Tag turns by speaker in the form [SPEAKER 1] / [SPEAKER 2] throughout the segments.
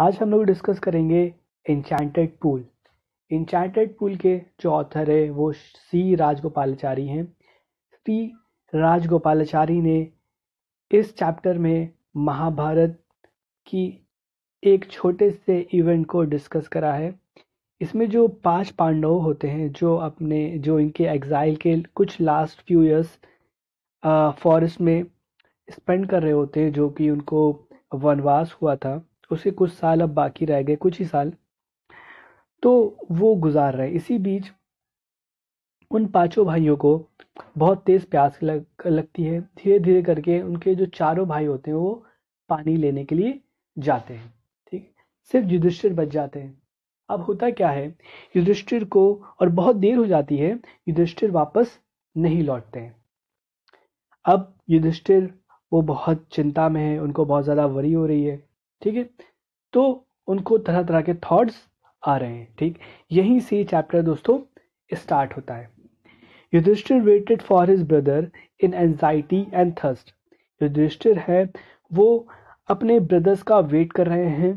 [SPEAKER 1] आज हम लोग डिस्कस करेंगे इंचैंटेड पूल इंचैंटेड पूल के जो ऑथर है वो सी राजगोपालाचारी हैं सी राजगोपालाचारी ने इस चैप्टर में महाभारत की एक छोटे से इवेंट को डिस्कस करा है इसमें जो पांच पांडव होते हैं जो अपने जो इनके एग्जाइल के कुछ लास्ट फ्यू ईयर्स फॉरेस्ट में स्पेंड कर रहे होते हैं जो कि उनको वनवास हुआ था उसे कुछ साल अब बाकी रह गए कुछ ही साल तो वो गुजार रहे इसी बीच उन पांचों भाइयों को बहुत तेज़ प्यास लग लगती है धीरे धीरे करके उनके जो चारों भाई होते हैं वो पानी लेने के लिए जाते हैं ठीक सिर्फ युधिष्ठिर बच जाते हैं अब होता क्या है युधिष्ठिर को और बहुत देर हो जाती है युधिष्ठिर वापस नहीं लौटते हैं अब युधिष्ठिर वो बहुत चिंता में है उनको बहुत ज़्यादा वरी हो रही है ठीक है तो उनको तरह तरह के थॉट्स आ रहे हैं ठीक यहीं से चैप्टर दोस्तों स्टार्ट होता है Yudhishthir waited for his brother in anxiety and thirst Yudhishthir है वो अपने ब्रदर्स का वेट कर रहे हैं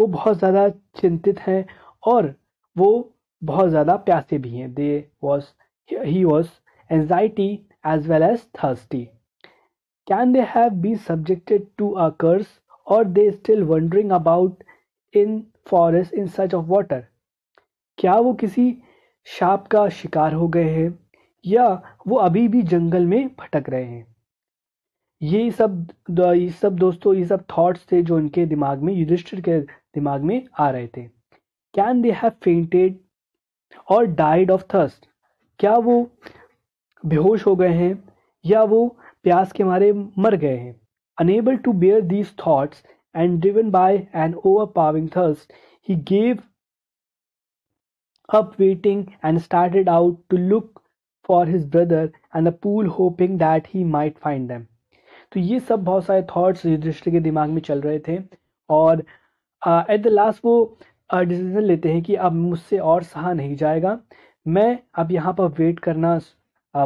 [SPEAKER 1] वो बहुत ज़्यादा चिंतित हैं और वो बहुत ज़्यादा प्यासे भी हैं they was he was anxiety as well as thirsty can they have be subjected to a curse और they still wandering about in forest in search of water क्या वो किसी शाप का शिकार हो गए हैं या वो अभी भी जंगल में भटक रहे हैं ये सब ये सब दोस्तों ये सब थॉट्स थे जो उनके दिमाग में युधिष्ठिर के दिमाग में आ रहे थे कैन दे हैव फेंटेड और डाइड ऑफ थर्स्ट क्या वो बेहोश हो गए हैं या वो प्यास के मारे मर गए हैं Unable to bear these thoughts, and driven by an overpowering thirst, he gave up waiting and started out to look for his brother and the pool hoping that he might find them तो ये सब बहुत सारे thoughts Yudhishthir के दिमाग में चल रहे थे और एट द लास्ट वो डिसीजन uh, लेते हैं कि अब मुझसे और सहा नहीं जाएगा मैं अब यहाँ पर वेट करना uh,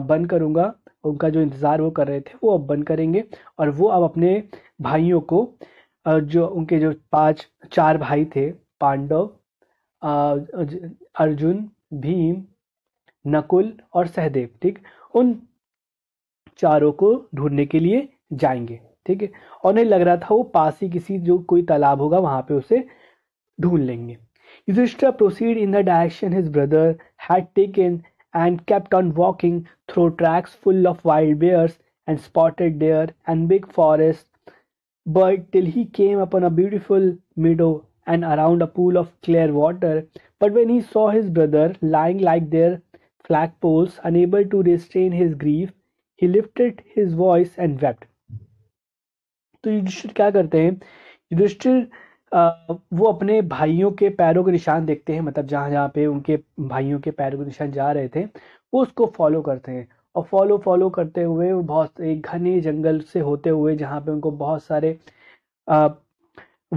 [SPEAKER 1] बंद करूँगा उनका जो इंतज़ार वो कर रहे थे वो अब बंद करेंगे और वो अब अपने भाइयों को जो उनके जो पांच चार भाई थे पांडव अर्जुन भीम नकुल और सहदेव ठीक उन चारों को ढूंढने के लिए जाएंगे ठीक है और नहीं लग रहा था वो पास ही किसी जो कोई तालाब होगा वहां पे उसे ढूंढ लेंगे Yudhishthir proceed in the direction his brother had taken and kept on walking through tracks full of wild bears and spotted deer and big forests but till he came upon a beautiful meadow and around a pool of clear water. But when he saw his brother lying like there flagpoles, unable to restrain his grief, he lifted his voice and wept. तो युधिष्ठिर क्या करते हैं युधिष्ठिर वो अपने भाइयों के पैरों के निशान देखते हैं मतलब जहाँ जहाँ पे उनके भाइयों के पैरों के निशान जा रहे थे वो उसको फॉलो करते हैं और फॉलो फॉलो करते हुए वो बहुत एक घने जंगल से होते हुए जहाँ पे उनको बहुत सारे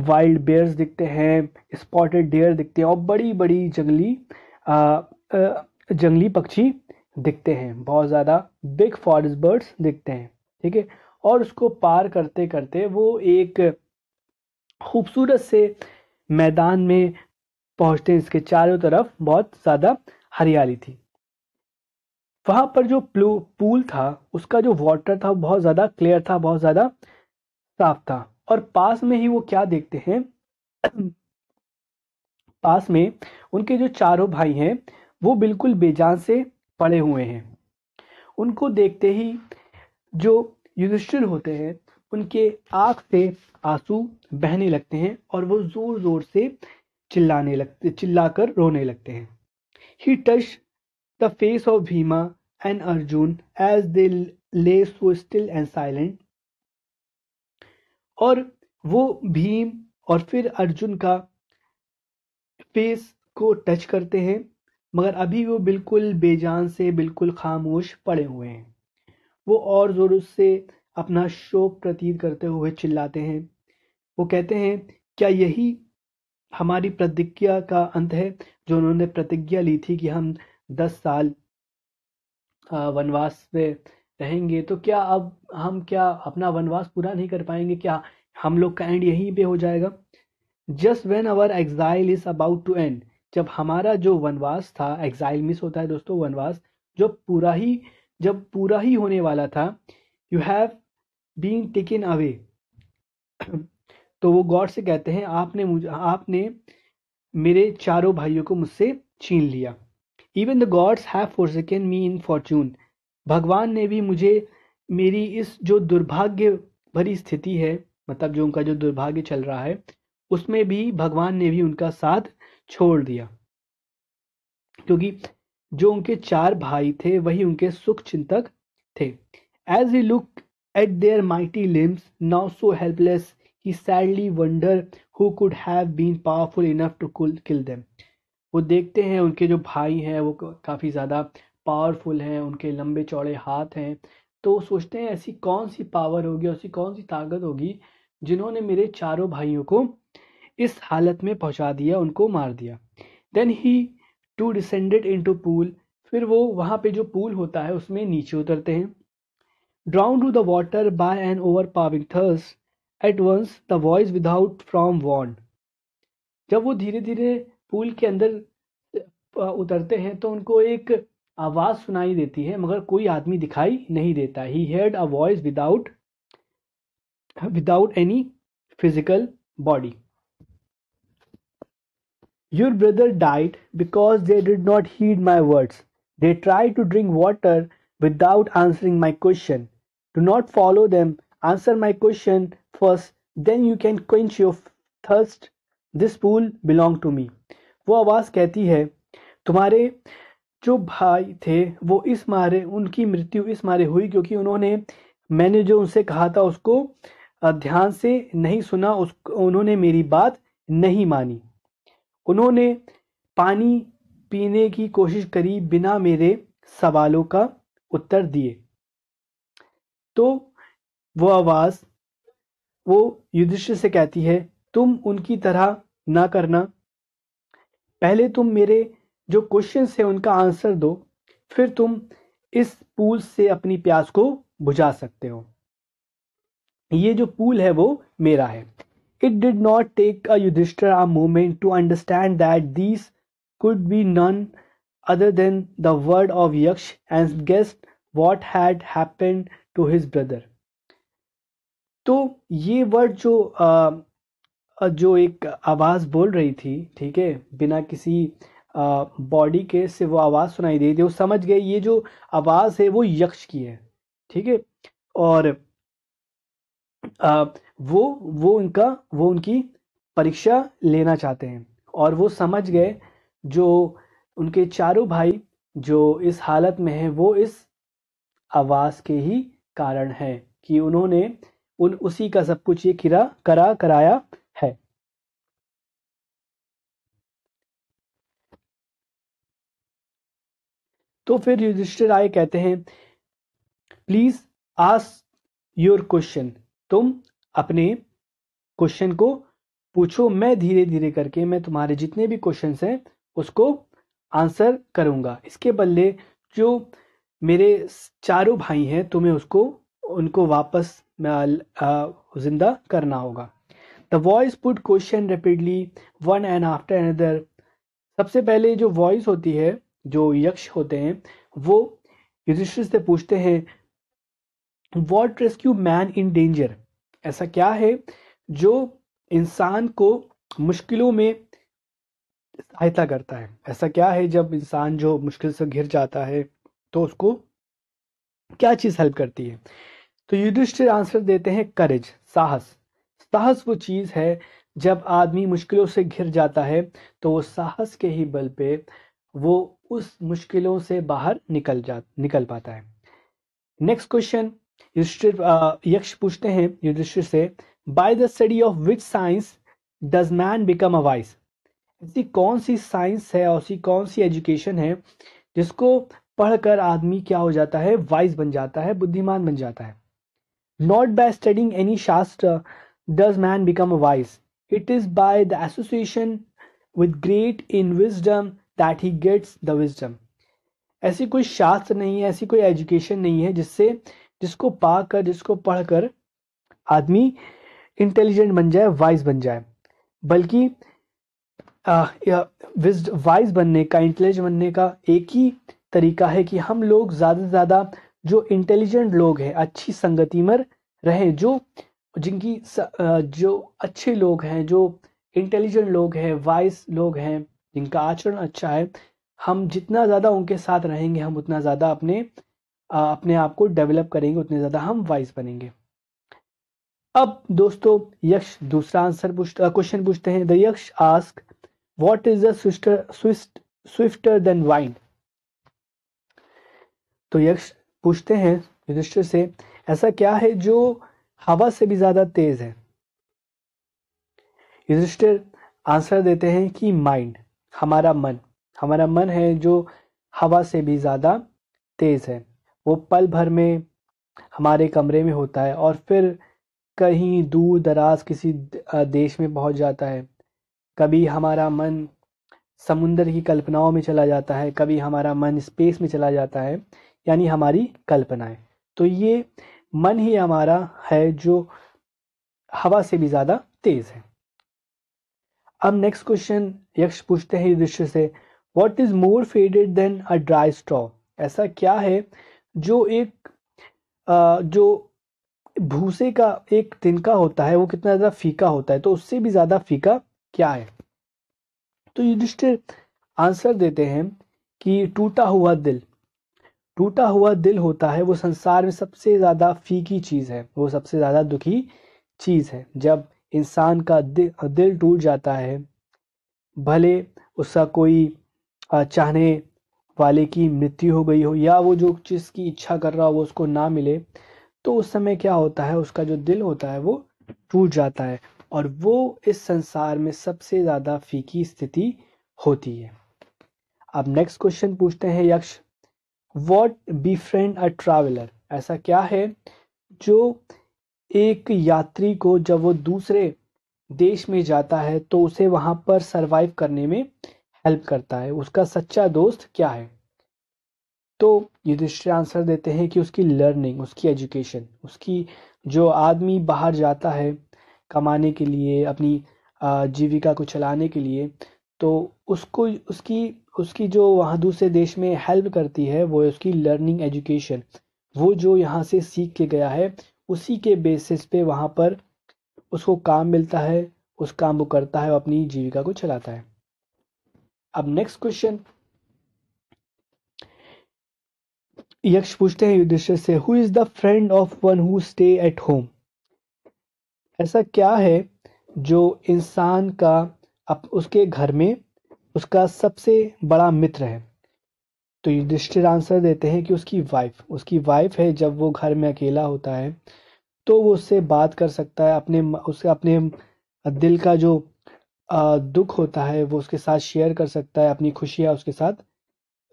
[SPEAKER 1] वाइल्ड बेयर्स दिखते हैं स्पॉटेड डेयर दिखते हैं और बड़ी बड़ी जंगली आ, आ, जंगली पक्षी दिखते हैं बहुत ज़्यादा बिग फॉरेस्ट बर्ड्स दिखते हैं ठीक है और उसको पार करते करते वो एक खूबसूरत से मैदान में पहुंचते हैं इसके चारों तरफ बहुत ज़्यादा हरियाली थी वहाँ पर जो पूल था उसका जो वाटर था बहुत ज़्यादा क्लियर था बहुत ज़्यादा साफ था और पास में ही वो क्या देखते हैं पास में उनके जो चारों भाई हैं वो बिल्कुल बेजान से पड़े हुए हैं उनको देखते ही जो युधिष्ठिर होते हैं उनके आँख से आंसू बहने लगते हैं और वो ज़ोर ज़ोर से चिल्लाने लगते चिल्लाकर रोने लगते हैं he touch the face of Bhima and Arjun as they lay so still and silent और वो भीम और फिर अर्जुन का फेस को टच करते हैं मगर अभी वो बिल्कुल बेजान से बिल्कुल खामोश पड़े हुए हैं वो और ज़ोर से अपना शोक प्रतीत करते हुए चिल्लाते हैं वो कहते हैं क्या यही हमारी प्रतिज्ञा का अंत है जो उन्होंने प्रतिज्ञा ली थी कि हम दस साल वनवास में रहेंगे तो क्या अब हम क्या अपना वनवास पूरा नहीं कर पाएंगे क्या हम लोग का एंड यहीं पे हो जाएगा just when our exile is about to end जब हमारा जो वनवास था एग्जाइल मिस होता है दोस्तों वनवास जो पूरा ही जब पूरा ही होने वाला था you have being taken away तो वो गॉड से कहते हैं आपने मुझे आपने मेरे चारों भाइयों को मुझसे छीन लिया even the gods have second me in fortune भगवान ने भी मुझे मेरी इस जो दुर्भाग्य भरी स्थिति है मतलब जो उनका जो दुर्भाग्य चल रहा है उसमें भी भगवान ने भी उनका साथ छोड़ दिया क्योंकि जो उनके चार भाई थे वही उनके सुख चिंतक थे as a look At their mighty limbs, now so helpless, he sadly wondered who could have been powerful enough to kill them. वो देखते हैं उनके जो भाई हैं वो काफ़ी ज़्यादा पावरफुल हैं उनके लंबे चौड़े हाथ हैं तो सोचते हैं ऐसी कौन सी पावर होगी ऐसी कौन सी ताकत होगी जिन्होंने मेरे चारों भाइयों को इस हालत में पहुंचा दिया उनको मार दिया then he too descended into pool फिर वो वहाँ पे जो पूल होता है उसमें नीचे उतरते हैं Drawn to the water by an overpowering thirst, at once the voice without from warned. जब वो धीरे धीरे पूल के अंदर उतरते हैं तो उनको एक आवाज सुनाई देती है मगर कोई आदमी दिखाई नहीं देता he heard a voice without without any physical body your brother died because they did not heed my words they try to drink water without answering my question Do not follow them. Answer my question first, then you can quench your thirst. This pool belong to me वो आवाज़ कहती है तुम्हारे जो भाई थे वो इस मारे उनकी मृत्यु इस मारे हुई क्योंकि उन्होंने मैंने जो उनसे कहा था उसको ध्यान से नहीं सुना उस उन्होंने मेरी बात नहीं मानी उन्होंने पानी पीने की कोशिश करी बिना मेरे सवालों का उत्तर दिए तो वो आवाज वो युधिष्ठिर से कहती है तुम उनकी तरह ना करना पहले तुम मेरे जो क्वेश्चन है उनका आंसर दो फिर तुम इस पूल से अपनी प्यास को बुझा सकते हो ये जो पूल है वो मेरा है it did not take a Yudhishthir a moment to understand that these could be none other than the word of Yaksha and guessed what had happened to his brother तो ये वर्ड जो आ, जो एक आवाज़ बोल रही थी ठीक है बिना किसी बॉडी के से वो आवाज़ सुनाई दे रही थी वो समझ गए ये जो आवाज़ है वो यक्ष की है ठीक है और आ, वो वो उनका वो उनकी परीक्षा लेना चाहते हैं और वो समझ गए जो उनके चारों भाई जो इस हालत में हैं वो इस आवाज़ के ही कारण है कि उन्होंने उन उसी का सब कुछ ये किरा करा कराया है तो फिर युधिष्ठिर आए कहते हैं प्लीज आस योर क्वेश्चन तुम अपने क्वेश्चन को पूछो मैं धीरे धीरे करके मैं तुम्हारे जितने भी क्वेश्चन हैं उसको आंसर करूंगा इसके बदले जो मेरे चारों भाई हैं तुम्हें उसको उनको वापस जिंदा करना होगा the voice put question rapidly one and after another सबसे पहले जो वॉइस होती है जो यक्ष होते हैं वो युधिष्ठिर से पूछते हैं what rescue man in danger ऐसा क्या है जो इंसान को मुश्किलों में सहायता करता है ऐसा क्या है जब इंसान जो मुश्किल से घिर जाता है तो उसको क्या चीज़ हेल्प करती है तो युधिष्ठिर आंसर देते हैं करेज साहस साहस वो चीज़ है जब आदमी मुश्किलों से घिर जाता है तो वो साहस के ही बल पे वो उस मुश्किलों से बाहर निकल जा निकल पाता है नेक्स्ट क्वेश्चन युधिष्ठिर यक्ष पूछते हैं युधिष्ठिर से by the study of which science does man become a wise ऐसी कौन सी साइंस है ऐसी कौन सी एजुकेशन है जिसको पढ़कर आदमी क्या हो जाता है वाइज बन जाता है बुद्धिमान बन जाता है not by studying any shastra does man become a wise it is by the association with great in wisdom that he gets the wisdom ऐसी कोई शास्त्र नहीं है ऐसी कोई एजुकेशन नहीं है जिससे जिसको पाकर जिसको पढ़कर आदमी इंटेलिजेंट बन जाए वाइज बन जाए बल्कि वाइज बनने का इंटेलिजेंट बनने का एक ही तरीका है कि हम लोग ज़्यादा से ज़्यादा जो इंटेलिजेंट लोग हैं अच्छी संगति में रहें जो जिनकी जो अच्छे लोग हैं जो इंटेलिजेंट लोग हैं वाइस लोग हैं जिनका आचरण अच्छा है हम जितना ज़्यादा उनके साथ रहेंगे हम उतना ज़्यादा अपने अपने आप को डेवलप करेंगे उतने ज़्यादा हम वाइस बनेंगे अब दोस्तों यक्ष दूसरा आंसर पूछता क्वेश्चन पूछते हैं the Yaksha ask what is the स्विस्ट स्विफ्टर देन वाइंड तो यक्ष पूछते हैं युधिष्ठिर से ऐसा क्या है जो हवा से भी ज्यादा तेज है युधिष्ठिर आंसर देते हैं कि माइंड हमारा मन हमारा मन है जो हवा से भी ज्यादा तेज है वो पल भर में हमारे कमरे में होता है और फिर कहीं दूर दराज किसी देश में पहुंच जाता है कभी हमारा मन समुंदर की कल्पनाओं में चला जाता है कभी हमारा मन स्पेस में चला जाता है यानी हमारी कल्पनाएं तो ये मन ही हमारा है जो हवा से भी ज्यादा तेज है अब नेक्स्ट क्वेश्चन यक्ष पूछते हैं दृश्य से what is more faded than a dry straw ऐसा क्या है जो एक आ, जो भूसे का एक तिनका होता है वो कितना ज्यादा फीका होता है तो उससे भी ज्यादा फीका क्या है तो युधिष्ठिर आंसर देते हैं कि टूटा हुआ दिल टूटा हुआ दिल होता है वो संसार में सबसे ज़्यादा फीकी चीज़ है वो सबसे ज़्यादा दुखी चीज़ है जब इंसान का दिल दिल टूट जाता है भले उसका कोई चाहने वाले की मृत्यु हो गई हो या वो जो चीज़ की इच्छा कर रहा हो वो उसको ना मिले तो उस समय क्या होता है उसका जो दिल होता है वो टूट जाता है और वो इस संसार में सबसे ज़्यादा फीकी स्थिति होती है अब नेक्स्ट क्वेश्चन पूछते हैं Yaksha what befriend a traveller ऐसा क्या है जो एक यात्री को जब वो दूसरे देश में जाता है तो उसे वहाँ पर सरवाइव करने में हेल्प करता है उसका सच्चा दोस्त क्या है तो युधिष्ठिर आंसर देते हैं कि उसकी लर्निंग उसकी एजुकेशन उसकी जो आदमी बाहर जाता है कमाने के लिए अपनी जीविका को चलाने के लिए तो उसको उसकी उसकी जो वहाँ दूसरे देश में हेल्प करती है वो है उसकी लर्निंग एजुकेशन वो जो यहाँ से सीख के गया है उसी के बेसिस पे वहाँ पर उसको काम मिलता है उस काम वो करता है और अपनी जीविका को चलाता है अब नेक्स्ट क्वेश्चन यक्ष पूछते हैं युधिष्ठिर से who is the friend of one who stay at home ऐसा क्या है जो इंसान का अप उसके घर में उसका सबसे बड़ा मित्र है तो युधिष्ठिर आंसर देते हैं कि उसकी वाइफ उसकी वाइफ है जब वो घर में अकेला होता है तो वो उससे बात कर सकता है अपने उसके अपने दिल का जो दुख होता है वो उसके साथ शेयर कर सकता है अपनी खुशियाँ उसके साथ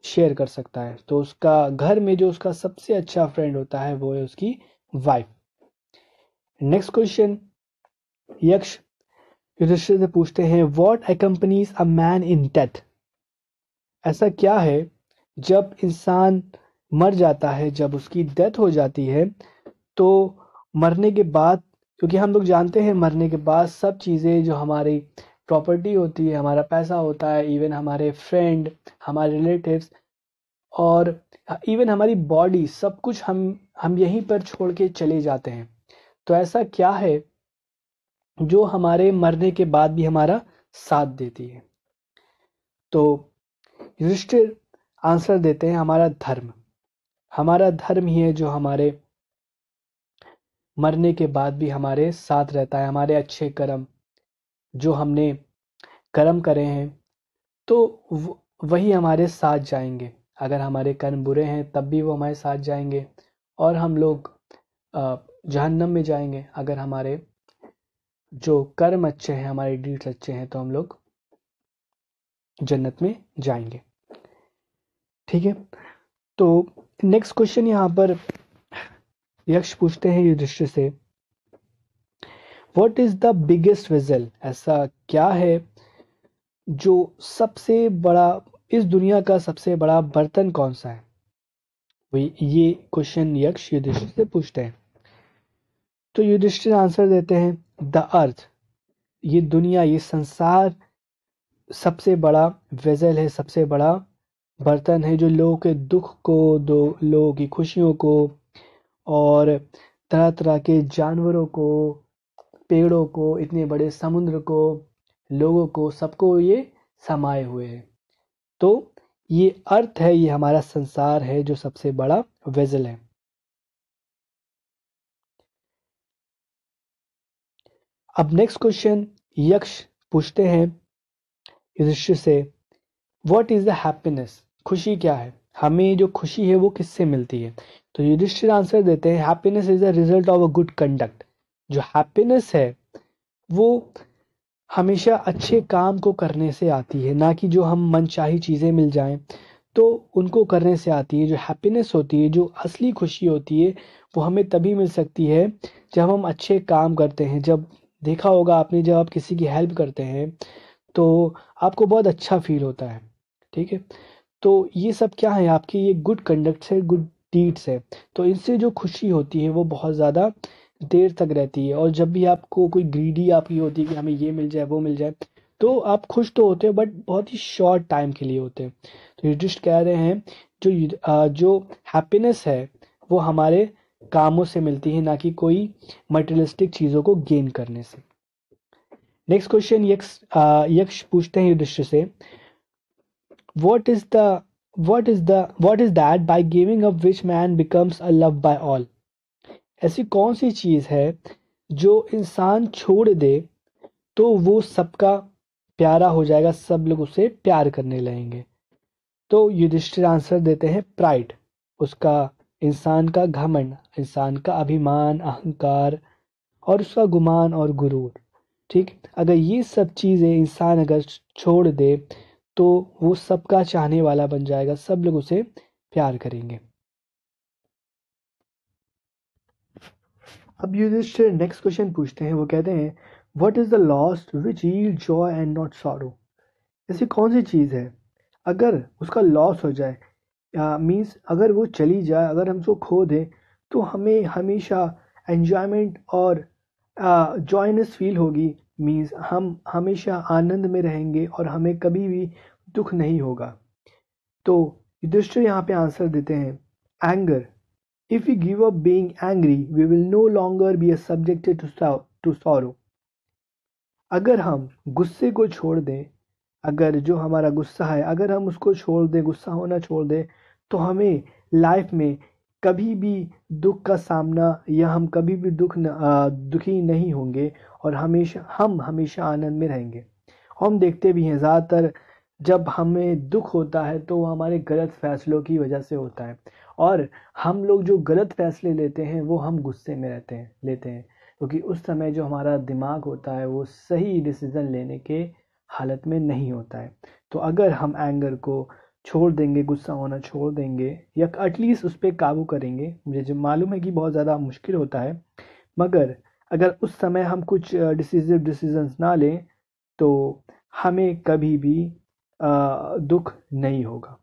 [SPEAKER 1] शेयर कर सकता है तो उसका घर में जो उसका सबसे अच्छा फ्रेंड होता है वो है उसकी वाइफ नेक्स्ट क्वेश्चन यक्ष युधिष्ठिर से पूछते हैं what accompanies a man in death ऐसा क्या है जब इंसान मर जाता है जब उसकी डेथ हो जाती है तो मरने के बाद क्योंकि हम लोग जानते हैं मरने के बाद सब चीज़ें जो हमारी प्रॉपर्टी होती है हमारा पैसा होता है इवन हमारे फ्रेंड हमारे रिलेटिव्स और इवन हमारी बॉडी सब कुछ हम हम यहीं पर छोड़ के चले जाते हैं तो ऐसा क्या है जो हमारे मरने के बाद भी हमारा साथ देती है तो युधिष्ठिर आंसर देते हैं हमारा धर्म हमारा धर्म ही है जो हमारे मरने के बाद भी हमारे साथ रहता है हमारे अच्छे कर्म जो हमने कर्म करे हैं तो वही हमारे साथ जाएंगे अगर हमारे कर्म बुरे हैं तब भी वो हमारे साथ जाएंगे और हम लोग जहन्नम में जाएंगे अगर हमारे जो कर्म अच्छे हैं हमारे डीट्स अच्छे हैं तो हम लोग जन्नत में जाएंगे ठीक है तो नेक्स्ट क्वेश्चन यहाँ पर यक्ष पूछते हैं युधिष्ठिर से what is the biggest vessel ऐसा क्या है जो सबसे बड़ा इस दुनिया का सबसे बड़ा बर्तन कौन सा है वही तो ये क्वेश्चन यक्ष युधिष्ठिर से पूछते हैं तो युधिष्ठिर आंसर देते हैं द अर्थ ये दुनिया ये संसार सबसे बड़ा वेजल है सबसे बड़ा बर्तन है जो लोगों के दुख को दो लोगों की खुशियों को और तरह तरह के जानवरों को पेड़ों को इतने बड़े समुद्र को लोगों को सबको ये समाये हुए है तो ये अर्थ है ये हमारा संसार है जो सबसे बड़ा वेजल है अब नेक्स्ट क्वेश्चन यक्ष पूछते हैं युधिष्ठिर से व्हाट इज द हैप्पीनेस खुशी क्या है हमें जो खुशी है वो किससे मिलती है तो युधिष्ठिर आंसर देते हैं happiness is the result of a good conduct जो हैप्पीनेस है वो हमेशा अच्छे काम को करने से आती है ना कि जो हम मनचाही चीज़ें मिल जाएं तो उनको करने से आती है जो हैप्पीनेस होती है जो असली खुशी होती है वो हमें तभी मिल सकती है जब हम अच्छे काम करते हैं जब देखा होगा आपने जब आप किसी की हेल्प करते हैं तो आपको बहुत अच्छा फील होता है ठीक है तो ये सब क्या है आपके ये गुड कंडक्ट्स है गुड डीड्स है तो इनसे जो खुशी होती है वो बहुत ज़्यादा देर तक रहती है और जब भी आपको कोई ग्रीडी आपकी होती है कि हमें ये मिल जाए वो मिल जाए तो आप खुश तो होते हैं बट बहुत ही शॉर्ट टाइम के लिए होते हैं तो युधिष्ठ कह रहे हैं जो जो हैप्पीनेस है वो हमारे कामों से मिलती है ना कि कोई मटेरियलिस्टिक चीज़ों को गेन करने से नेक्स्ट क्वेश्चन यक्ष यक्ष पूछते हैं युद्ध से what is the what is the what is that by giving up which man becomes a love by all ऐसी कौन सी चीज़ है जो इंसान छोड़ दे तो वो सबका प्यारा हो जाएगा सब लोग उसे प्यार करने लगेंगे तो युधिष्ठिर आंसर देते हैं प्राइड उसका इंसान का घमंड इंसान का अभिमान अहंकार और उसका गुमान और गुरूर ठीक अगर ये सब चीज़ें इंसान अगर छोड़ दे तो वो सबका चाहने वाला बन जाएगा सब लोग उसे प्यार करेंगे अब युधिष्ठिर नेक्स्ट क्वेश्चन पूछते हैं वो कहते हैं what is the lost which yield joy and not sorrow ऐसी कौन सी चीज़ है अगर उसका लॉस हो जाए मीन्स अगर वो चली जाए अगर हम उसको खो दें तो हमें हमेशा एन्जॉयमेंट और जॉयनेस फील होगी मीन्स हम हमेशा आनंद में रहेंगे और हमें कभी भी दुख नहीं होगा तो दृष्टि यहाँ पे आंसर देते हैं anger if you give up being angry we will no longer be a subjected to to sorrow अगर हम गुस्से को छोड़ दें अगर जो हमारा गुस्सा है अगर हम उसको छोड़ दें गुस्सा होना छोड़ दें तो हमें लाइफ में कभी भी दुख का सामना या हम कभी भी दुख न, आ, दुखी नहीं होंगे और हमेशा हम हमेशा आनंद में रहेंगे हम देखते भी हैं ज़्यादातर जब हमें दुख होता है तो वो हमारे गलत फैसलों की वजह से होता है और हम लोग जो गलत फैसले लेते हैं वो हम गुस्से में रहते हैं लेते हैं क्योंकि तो उस समय जो हमारा दिमाग होता है वो सही डिसीज़न लेने के हालत में नहीं होता है तो अगर हम एंगर को छोड़ देंगे गुस्सा होना छोड़ देंगे या एटलीस्ट उस पर काबू करेंगे मुझे जब मालूम है कि बहुत ज़्यादा मुश्किल होता है मगर अगर उस समय हम कुछ डिसीजिव डिसीजंस ना लें तो हमें कभी भी दुख नहीं होगा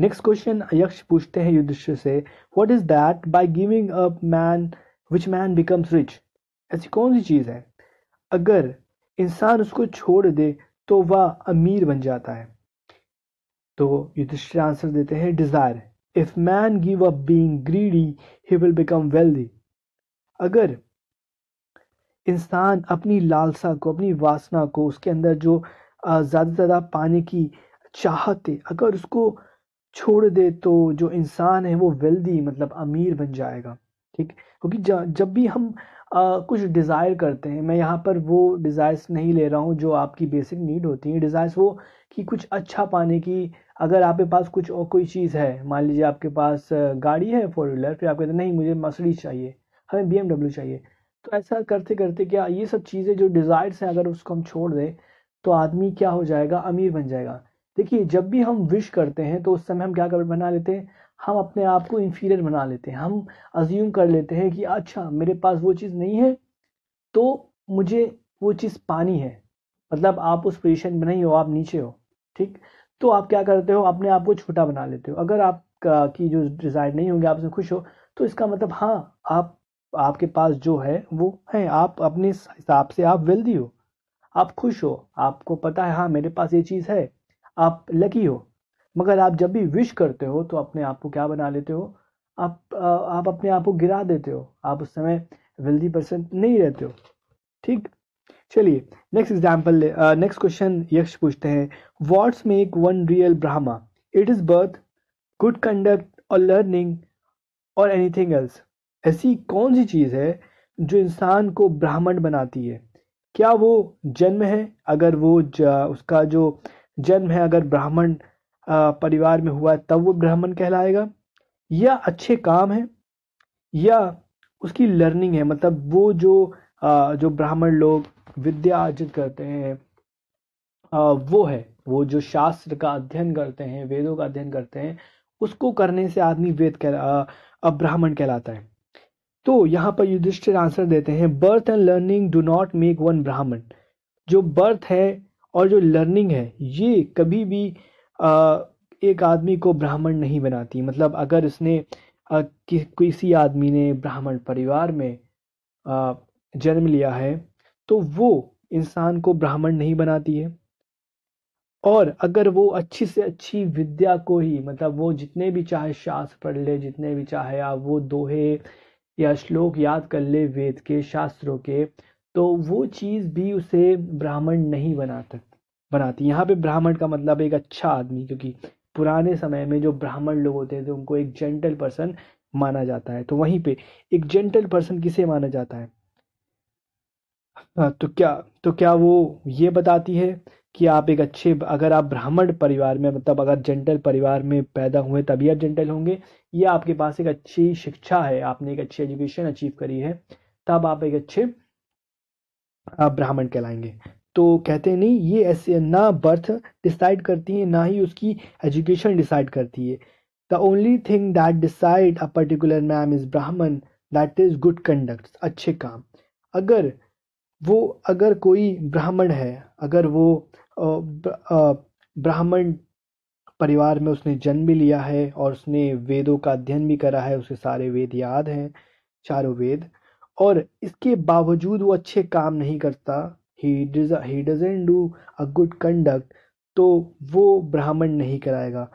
[SPEAKER 1] नेक्स्ट क्वेश्चन यक्ष पूछते हैं युद्ध से what is that by giving up man which man becomes rich ऐसी कौन सी चीज़ है अगर इंसान उसको छोड़ दे तो वह अमीर बन जाता है तो युधिष्ठिर आंसर देते हैं desire if man give up being greedy he will become wealthy अगर इंसान अपनी लालसा को अपनी वासना को उसके अंदर जो ज़्यादा से ज़्यादा पाने की चाहत है अगर उसको छोड़ दे तो जो इंसान है वो वेल्दी मतलब अमीर बन जाएगा ठीक क्योंकि जब भी हम आ, कुछ डिज़ायर करते हैं मैं यहाँ पर वो डिज़ायर्स नहीं ले रहा हूँ जो आपकी बेसिक नीड होती हैं डिज़ायर्स वो कि कुछ अच्छा पाने की अगर आपके पास कुछ और कोई चीज़ है मान लीजिए आपके पास गाड़ी है फोर व्हीलर फिर आप कहते हैं नहीं मुझे मसड़ी चाहिए हमें बी चाहिए तो ऐसा करते करते क्या ये सब चीज़ें जो डिज़ायर्स हैं अगर उसको हम छोड़ दें तो आदमी क्या हो जाएगा अमीर बन जाएगा देखिए जब भी हम विश करते हैं तो उस समय हम क्या कर बना लेते हैं हम अपने आप को इन्फीरियर बना लेते हैं हम अज्यूम कर लेते हैं कि अच्छा मेरे पास वो चीज़ नहीं है तो मुझे वो चीज़ पानी है मतलब आप उस पोजिशन में नहीं हो आप नीचे हो ठीक तो आप क्या करते हो अपने आप को छोटा बना लेते हो अगर आप की जो डिज़ायर नहीं होंगे आपसे खुश हो तो इसका मतलब हाँ आप आपके पास जो है वो है आप अपने हिसाब से आप वेल्दी हो आप खुश हो आपको पता है हाँ मेरे पास ये चीज़ है आप लकी हो मगर आप जब भी विश करते हो तो अपने आप को क्या बना लेते हो आप आप अपने आप को गिरा देते हो आप उस समय वेल्दी पर्सन नहीं रहते हो ठीक चलिए next example next question Yaksha पूछते हैं what's make one real Brahma it is birth good conduct और लर्निंग और एनीथिंग एल्स ऐसी कौन सी चीज़ है जो इंसान को ब्राह्मण बनाती है क्या वो जन्म है अगर वो उसका जो जन्म है अगर ब्राह्मण परिवार में हुआ तब वो ब्राह्मण कहलाएगा या अच्छे काम है या उसकी लर्निंग है मतलब वो जो जो ब्राह्मण लोग विद्या अर्जित करते हैं वो है वो जो शास्त्र का अध्ययन करते हैं वेदों का अध्ययन करते हैं उसको करने से आदमी वेद कहला ब्राह्मण कहलाता है तो यहाँ पर युधिष्ठिर आंसर देते हैं birth and learning do not make one Brahmin जो बर्थ है और जो लर्निंग है ये कभी भी एक आदमी को ब्राह्मण नहीं बनाती मतलब अगर उसने कि, किसी आदमी ने ब्राह्मण परिवार में जन्म लिया है तो वो इंसान को ब्राह्मण नहीं बनाती है और अगर वो अच्छी से अच्छी विद्या को ही मतलब वो जितने भी चाहे शास्त्र पढ़ ले जितने भी चाहे आप वो दोहे या श्लोक याद कर ले वेद के शास्त्रों के तो वो चीज़ भी उसे ब्राह्मण नहीं बना सकती बनाती है यहाँ पे ब्राह्मण का मतलब एक अच्छा आदमी क्योंकि पुराने समय में जो ब्राह्मण लोग होते थे उनको एक जेंटल पर्सन माना जाता है तो वहीं पे एक जेंटल पर्सन किसे माना जाता है आ, हाँ, तो क्या तो क्या वो ये बताती है कि आप एक अच्छे अगर आप ब्राह्मण परिवार में मतलब अगर जेंटल परिवार में पैदा हुए तभी आप जेंटल होंगे या आपके पास एक अच्छी शिक्षा है आपने एक अच्छी एजुकेशन अचीव करी है तब आप एक अच्छे आप ब्राह्मण कहलाएंगे तो कहते हैं नहीं ये ऐसे ना बर्थ डिसाइड करती है ना ही उसकी एजुकेशन डिसाइड करती है the only thing that decide a particular man is Brahmin that is good conduct अच्छे काम अगर वो अगर कोई ब्राह्मण है अगर वो ब्राह्मण परिवार में उसने जन्म भी लिया है और उसने वेदों का अध्ययन भी करा है उसे सारे वेद याद हैं चारों वेद और इसके बावजूद वो अच्छे काम नहीं करता he does he doesn't do a good conduct तो वो ब्राह्मण नहीं कराएगा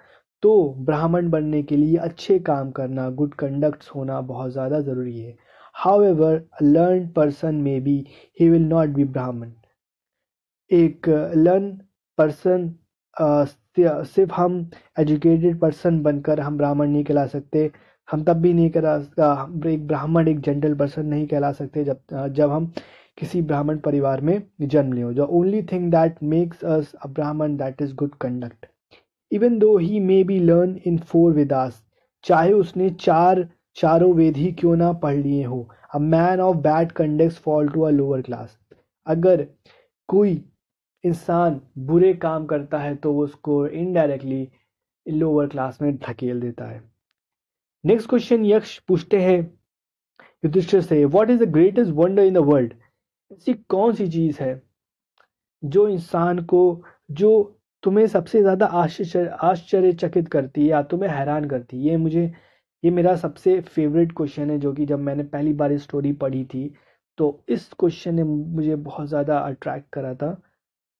[SPEAKER 1] तो ब्राह्मण बनने के लिए अच्छे काम करना गुड कंडक्ट्स होना बहुत ज़्यादा ज़रूरी है however a learn person may be he will not be Brahmin एक लर्न पर्सन सिर्फ हम एजुकेटेड पर्सन बनकर हम ब्राह्मण नहीं कहला सकते हम तब भी नहीं करा एक ब्राह्मण एक जनरल पर्सन नहीं कहला सकते जब जब हम किसी ब्राह्मण परिवार में जन्म लियो the only thing that makes us a Brahmin that is good conduct even though he may be learn in four Vedas चाहे उसने चार चारों वेद ही क्यों ना पढ़ लिए हो a man of bad conduct fall to a lower class अगर कोई इंसान बुरे काम करता है तो उसको इनडायरेक्टली लोअर क्लास में धकेल देता है नेक्स्ट क्वेश्चन यक्ष पूछते हैं युधिष्ठिर से what is the greatest wonder in the world ऐसी कौन सी चीज है जो इंसान को जो तुम्हें सबसे ज़्यादा आश्चर्य आश्चर्यचकित करती है या तुम्हें हैरान करती है ये मुझे ये मेरा सबसे फेवरेट क्वेश्चन है जो कि जब मैंने पहली बार स्टोरी पढ़ी थी तो इस क्वेश्चन ने मुझे बहुत ज़्यादा अट्रैक्ट करा था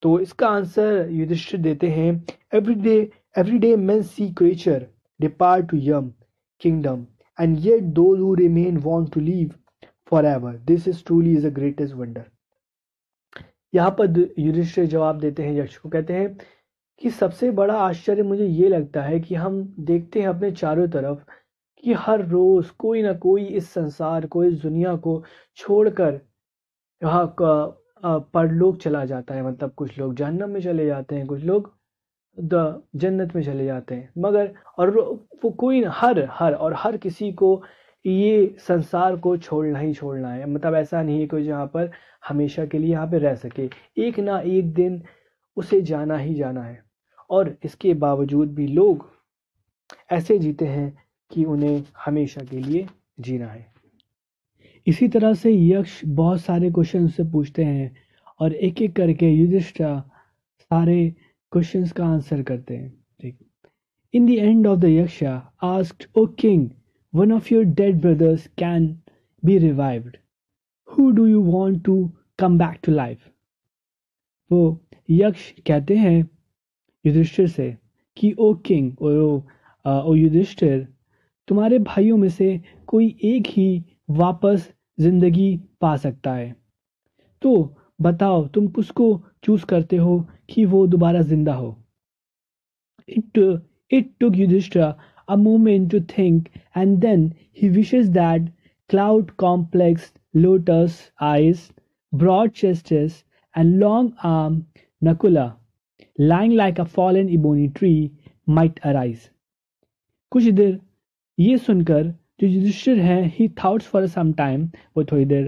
[SPEAKER 1] तो इसका आंसर युधिष्ठिर देते हैं every day every day man see creature depart to Yama kingdom and yet though remain want to leave forever this is truly is a greatest wonder यहाँ पर युधिष्ठिर जवाब देते हैं यक्ष को कहते हैं कि सबसे बड़ा आश्चर्य मुझे ये लगता है कि हम देखते हैं अपने चारों तरफ कि हर रोज कोई ना कोई इस संसार को इस दुनिया को छोड़कर यहाँ परलोक चला जाता है मतलब कुछ लोग जहन्नम में चले जाते हैं कुछ लोग द जन्नत में चले जाते हैं मगर और वो कोई ना हर हर और हर किसी को कि ये संसार को छोड़ना ही छोड़ना है मतलब ऐसा नहीं है कि जहाँ पर हमेशा के लिए यहाँ पर रह सके एक ना एक दिन उसे जाना ही जाना है और इसके बावजूद भी लोग ऐसे जीते हैं कि उन्हें हमेशा के लिए जीना है इसी तरह से यक्ष बहुत सारे क्वेश्चन से पूछते हैं और एक एक करके युधिष्ठा सारे क्वेश्चंस का आंसर करते हैं ठीक in the end of the Yaksha asked O king One of your dead brothers can be revived. Who do you want to come back to life? वो यक्ष कहते हैं युधिष्ठिर से कि ओ किंग ओ, ओ युधिष्ठिर तुम्हारे भाइयों में से कोई एक ही वापस जिंदगी पा सकता है तो बताओ तुम उसको चूज करते हो कि वो दोबारा जिंदा हो it it took Yudhishthira a moment to think, and then he wishes that cloud complex lotus eyes, broad chests, and long arm Nakula, lying like a fallen ebony tree, might arise. कुछ देर ये सुनकर जो युधिष्ठिर हैं he thoughts for some time वो थोड़ी देर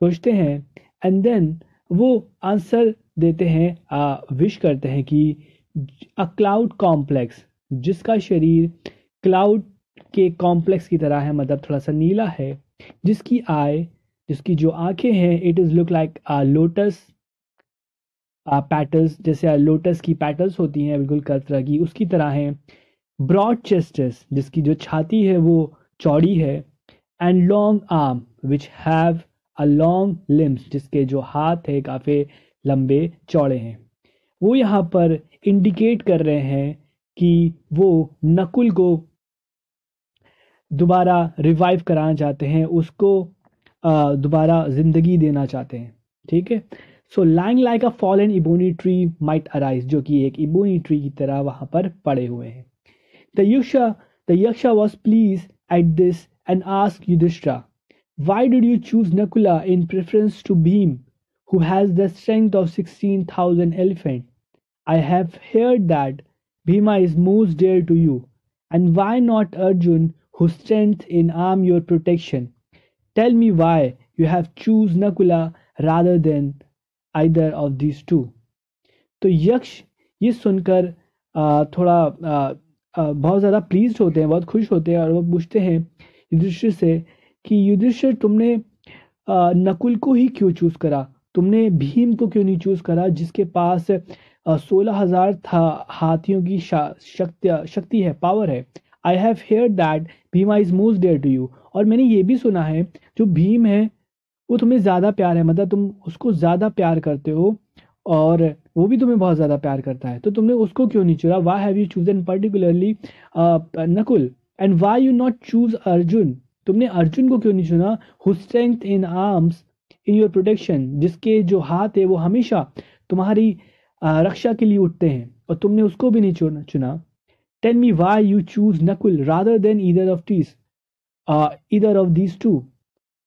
[SPEAKER 1] सोचते हैं and then वो आंसर देते हैं विश करते हैं कि अ क्लाउड कॉम्प्लेक्स जिसका शरीर क्लाउड के कॉम्प्लेक्स की तरह है मतलब थोड़ा सा नीला है जिसकी आय जिसकी जो आंखें हैं it is look like lotus petals जैसे लोटस की पैटल्स होती हैं बिल्कुल तरह की उसकी तरह हैं ब्रॉड चेस्टस जिसकी जो छाती है वो चौड़ी है and long arm which have a long limbs जिसके जो हाथ है काफ़ी लंबे चौड़े हैं वो यहाँ पर इंडिकेट कर रहे हैं कि वो नकुल को दोबारा रिवाइव कराना चाहते हैं उसको दोबारा ज़िंदगी देना चाहते हैं ठीक है so lying like a fall an ebony tree might arise जो कि एक इबोनी ट्री की तरह वहाँ पर पड़े हुए हैं the Yaksha the Yaksha was please at this and ask Yudhishthir why did you choose Nakula in preference to Bhim who has the strength of sixteen thousand elephant I have hear that Bhima is most dear to you and why not Arjun whose strength in arm your protection. Tell me why you have choose Nakula rather than either of these two. तो यक्ष ये सुनकर थोड़ा बहुत ज़्यादा please होते हैं बहुत खुश होते हैं और वो पूछते हैं युधिष्ठिर से कि युधिष्ठिर तुमने नकुल को ही क्यों चूज़ करा तुमने भीम को क्यों नहीं चूज़ करा जिसके पास सोलह हज़ार था हाथियों की शक्ति शक्ति है पावर है I have hear that Bhima is most dear to you और मैंने ये भी सुना है जो भीम है वो तुम्हें ज़्यादा प्यार है मतलब तुम उसको ज़्यादा प्यार करते हो और वो भी तुम्हें बहुत ज़्यादा प्यार करता है तो तुमने उसको क्यों नहीं चुना why have you choose an particularly Nakul and why you not choose Arjun तुमने अर्जुन को क्यों नहीं चुना who strength in arms in your protection जिसके जो हाथ है वो हमेशा तुम्हारी uh, रक्षा के लिए उठते हैं और तुमने उसको भी नहीं चुना Tell me why you choose Nakul rather than either of these, uh, either of these two.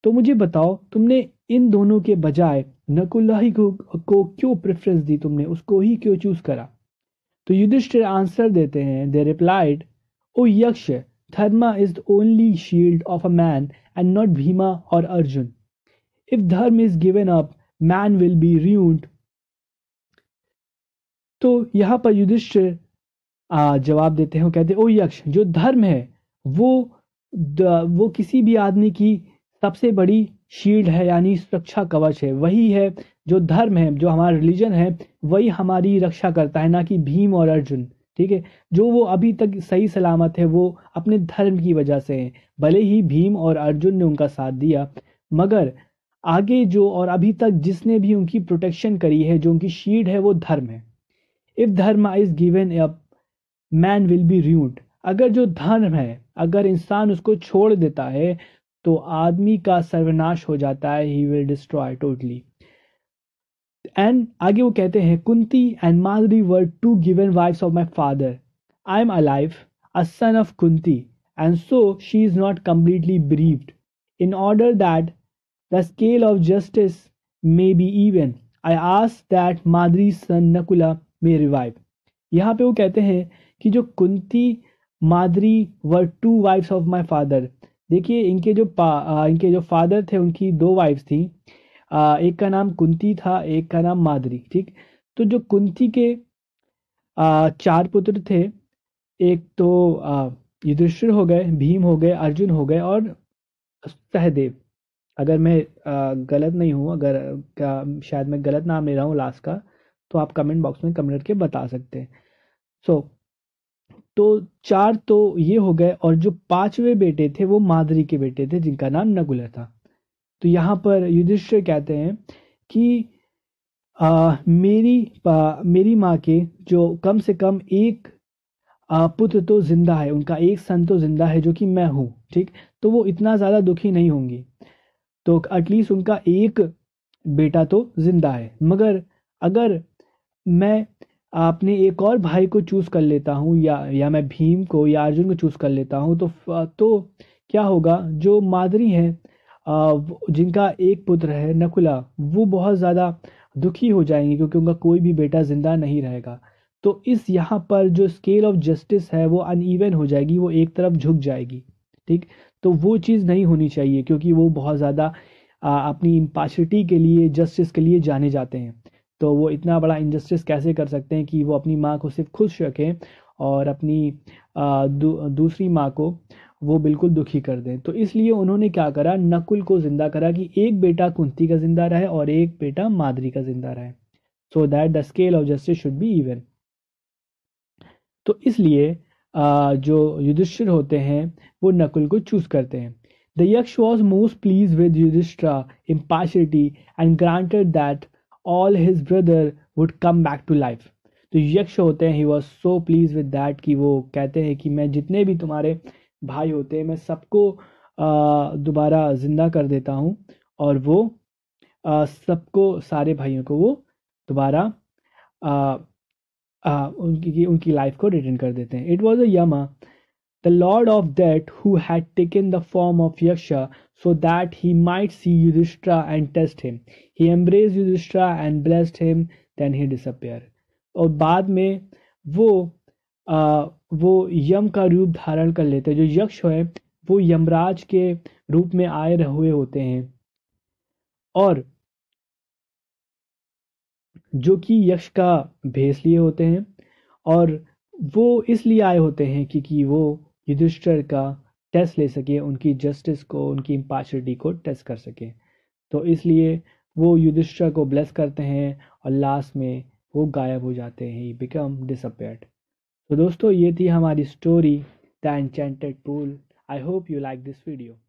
[SPEAKER 1] तो मुझे बताओ तुमने इन दोनों के बजाय नकुल्ला ही को, को क्यों प्रेफरेंस दी तुमने उसको ही क्यों चूज करा तो युधिष्ठिर आंसर देते हैं दे रिप्लाइड ओ यक्ष Dharma is the only shield of a man and not Bhima or Arjun. If Dharma is given up, man will be ruined. तो यहाँ पर युधिष्ठिर जवाब देते हैं वो कहते हैं ओ यक्ष जो धर्म है वो वो किसी भी आदमी की सबसे बड़ी शील्ड है यानी सुरक्षा कवच है वही है जो धर्म है जो हमारा रिलीजन है वही हमारी रक्षा करता है ना कि भीम और अर्जुन ठीक है जो वो अभी तक सही सलामत है वो अपने धर्म की वजह से है भले ही भीम और अर्जुन ने उनका साथ दिया मगर आगे जो और अभी तक जिसने भी उनकी प्रोटेक्शन करी है जो उनकी शील्ड है वो धर्म है if dharma is given up man will be root अगर जो धर्म है अगर इंसान उसको छोड़ देता है तो आदमी का सर्वनाश हो जाता है he will destroy totally and आगे वो कहते हैं Kunti and Madhuri were two given wife of my father I am alive a son of Kunti and so she is not completely bereaved in order that the scale of justice may be even I ask that Madhuri son Nakula may revive यहाँ पे वो कहते हैं कि जो Kunti Madri were two wives of my father देखिए इनके जो पा इनके जो फादर थे उनकी दो वाइफ्स थी एक का नाम कुंती था एक का नाम मादरी ठीक तो जो कुंती के चार पुत्र थे एक तो युधिष्ठिर हो गए भीम हो गए अर्जुन हो गए और सहदेव अगर मैं गलत नहीं हूँ अगर शायद मैं गलत नाम ले रहा हूँ लास्ट का तो आप कमेंट बॉक्स में कमेंट करके बता सकते हैं सो so, तो चार तो ये हो गए और जो पांचवे बेटे थे वो माधुरी के बेटे थे जिनका नाम नकुल था तो यहाँ पर युधिष्ठिर कहते हैं कि आ, मेरी आ, मेरी माँ के जो कम से कम एक आ, पुत्र तो जिंदा है उनका एक सन तो जिंदा है जो कि मैं हूँ ठीक तो वो इतना ज़्यादा दुखी नहीं होंगी तो एटलीस्ट उनका एक बेटा तो जिंदा है मगर अगर मैं आपने एक और भाई को चूज़ कर लेता हूँ या या मैं भीम को या अर्जुन को चूज़ कर लेता हूँ तो तो क्या होगा जो मादरी है जिनका एक पुत्र है नकुला वो बहुत ज़्यादा दुखी हो जाएंगे क्योंकि उनका कोई भी बेटा ज़िंदा नहीं रहेगा तो इस यहाँ पर जो स्केल ऑफ जस्टिस है वो अनइवन हो जाएगी वो एक तरफ झुक जाएगी ठीक तो वो चीज़ नहीं होनी चाहिए क्योंकि वो बहुत ज़्यादा अपनी इम्पाशिटी के लिए जस्टिस के लिए जाने जाते हैं तो वो इतना बड़ा इनजस्टिस कैसे कर सकते हैं कि वो अपनी माँ को सिर्फ खुश रखें और अपनी दू, दूसरी माँ को वो बिल्कुल दुखी कर दें तो इसलिए उन्होंने क्या करा नकुल को ज़िंदा करा कि एक बेटा कुंती का ज़िंदा रहे और एक बेटा मादरी का ज़िंदा रहे so that the scale of justice should be even तो इसलिए जो युधिष्ठिर होते हैं वो नकुल को चूज़ करते हैं the Yaksha was most please with Yudhishthir impartiality and granted that all his brother would come back to life तो यक्ष होते हैं he was so please with that कि वो कहते हैं कि मैं जितने भी तुम्हारे भाई होते हैं मैं सबको दोबारा ज़िंदा कर देता हूँ और वो सबको सारे भाइयों को वो दोबारा उनकी उनकी लाइफ को रिटर्न कर देते हैं it was a Yama the lord of death who had taken the form of Yaksha so that he might see Yudhishthira and test him. He embraced Yudhishthira and blessed him, then he disappeared. और बाद में वो आ, वो यम का रूप धारण कर लेते हैं जो यक्ष है वो यमराज के रूप में आए हुए होते हैं और जो कि यक्ष का भेष लिए होते हैं और वो इसलिए आए होते हैं क्योंकि वो युधिष्ठर का टेस्ट ले सके उनकी जस्टिस को उनकी इम्पार्शलिटी को टेस्ट कर सके तो इसलिए वो युधिष्ठा को ब्लेस करते हैं और लास्ट में वो गायब हो जाते हैं बिकम डिसअपेयर्ड तो दोस्तों ये थी हमारी story the enchanted pool I hope you like this video